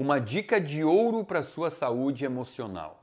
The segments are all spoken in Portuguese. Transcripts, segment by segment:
Uma dica de ouro para sua saúde emocional.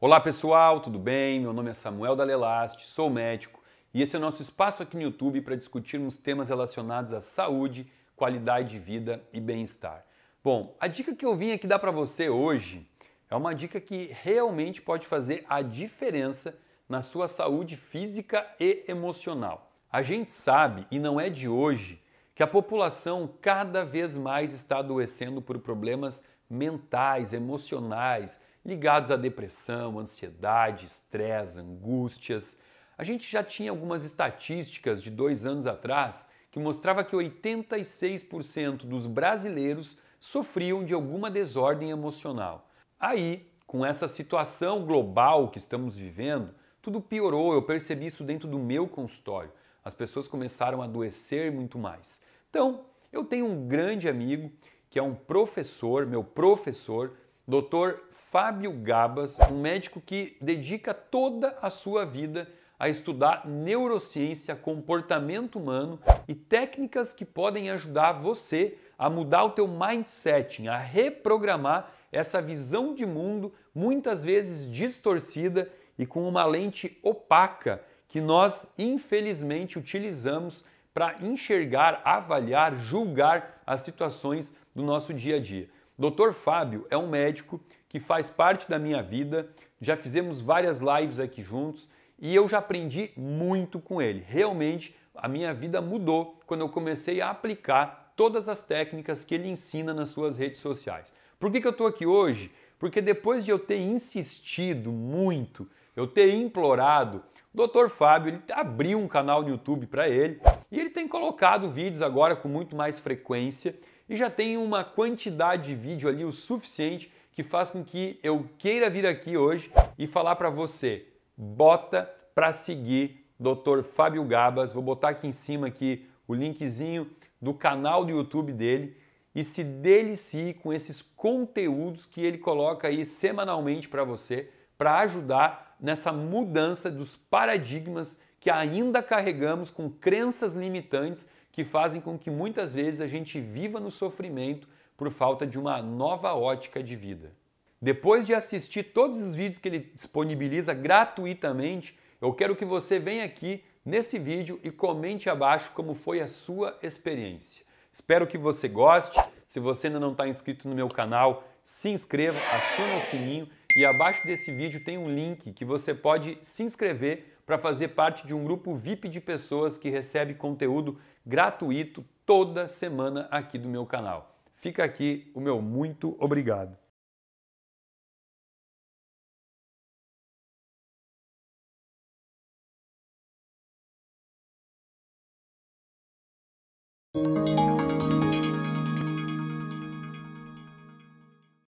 Olá pessoal, tudo bem? Meu nome é Samuel Dalelaste, sou médico e esse é o nosso espaço aqui no YouTube para discutirmos temas relacionados à saúde, qualidade de vida e bem-estar. Bom, a dica que eu vim aqui dar para você hoje é uma dica que realmente pode fazer a diferença na sua saúde física e emocional. A gente sabe, e não é de hoje, que a população cada vez mais está adoecendo por problemas mentais, emocionais, ligados à depressão, ansiedade, estresse, angústias. A gente já tinha algumas estatísticas de dois anos atrás que mostrava que 86% dos brasileiros sofriam de alguma desordem emocional. Aí, com essa situação global que estamos vivendo, tudo piorou. Eu percebi isso dentro do meu consultório. As pessoas começaram a adoecer muito mais. Então, eu tenho um grande amigo que é um professor, meu professor, Dr. Fábio Gabas, um médico que dedica toda a sua vida a estudar neurociência, comportamento humano e técnicas que podem ajudar você a mudar o teu mindset, a reprogramar essa visão de mundo muitas vezes distorcida e com uma lente opaca que nós infelizmente utilizamos para enxergar, avaliar, julgar as situações do nosso dia a dia. Dr. Fábio é um médico que faz parte da minha vida, já fizemos várias lives aqui juntos e eu já aprendi muito com ele. Realmente, a minha vida mudou quando eu comecei a aplicar todas as técnicas que ele ensina nas suas redes sociais. Por que, que eu estou aqui hoje? Porque depois de eu ter insistido muito eu ter implorado, o Dr. Fábio ele abriu um canal no YouTube para ele e ele tem colocado vídeos agora com muito mais frequência e já tem uma quantidade de vídeo ali o suficiente que faz com que eu queira vir aqui hoje e falar para você, bota para seguir Dr. Fábio Gabas, vou botar aqui em cima aqui o linkzinho do canal do YouTube dele e se delicie com esses conteúdos que ele coloca aí semanalmente para você para ajudar nessa mudança dos paradigmas que ainda carregamos com crenças limitantes que fazem com que muitas vezes a gente viva no sofrimento por falta de uma nova ótica de vida. Depois de assistir todos os vídeos que ele disponibiliza gratuitamente, eu quero que você venha aqui nesse vídeo e comente abaixo como foi a sua experiência. Espero que você goste. Se você ainda não está inscrito no meu canal, se inscreva, acione o sininho e abaixo desse vídeo tem um link que você pode se inscrever para fazer parte de um grupo VIP de pessoas que recebe conteúdo gratuito toda semana aqui do meu canal. Fica aqui o meu muito obrigado. thank you